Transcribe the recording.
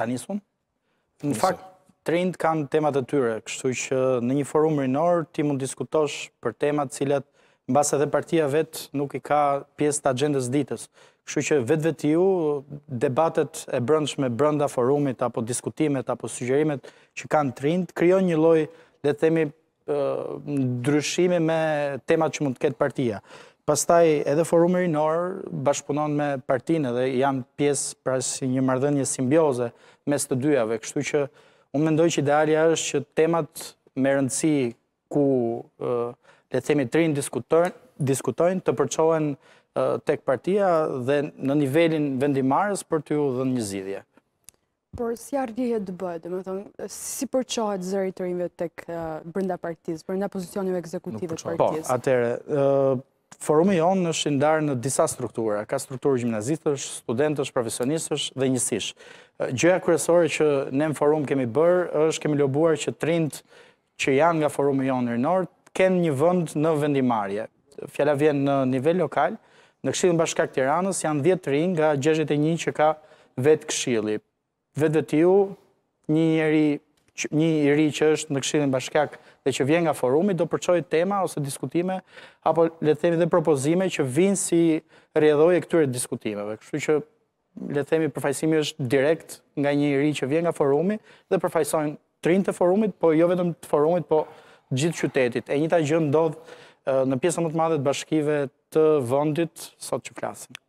Ta Në fakt, trend kanë temat e tyre, kështu që në një forum rinor, ti mund diskutosh për temat cilat, në basë edhe partia vetë nuk i ka pjesë të agendës ditës. Kështu që vetë vetë ju, debatet e brëndshme brënda forumit, apo diskutimet, apo sugjerimet që kanë trend, kryon një loj, dhe themi, ndryshimi me temat që mund të ketë partia pastaj edhe forumë i norë bashkëpunon me partinë dhe janë pjesë pra si një mardhënje simbioze mes të dyave. Kështu që unë mendoj që idealja është që temat me rëndësi ku le themi të rinë diskutojnë të përqohen tek partia dhe në nivelin vendimarës për të ju dhe një zidhje. Por si ardihet të bëtë, me thonë, si përqohet zëritërinve të brenda partiz, brenda pozicionive ekzekutive të partiz? Po, atere, Forumi jonë është ndarë në disa struktura, ka strukturë gjimnazistës, studentësh, profesionistësh dhe njësish. Gjëja kërësore që ne në forum kemi bërë është kemi lobuar që trindë që janë nga forumi jonë në rinorë kënë një vënd në vendimarje. Fjalla vjen në nivel lokal, në këshilën i tiranës janë 10 rinë nga 61 që ka vetë kshili. Vetë dhe tiju, një njeri një i ri që është në këshilin bashkak dhe që vjen nga forumi, do përqoj tema ose diskutime, apo letemi dhe propozime që vinë si rjedhoj e këtyre diskutimeve. Kështu që letemi përfajsimi është direkt nga një i ri që vjen nga forumi dhe përfajsojnë trinë të forumit, po jo vetëm të forumit, po gjithë qytetit. E njëta gjë ndodhë në pjesën më të madhe të bashkive të vëndit, sot që flasim.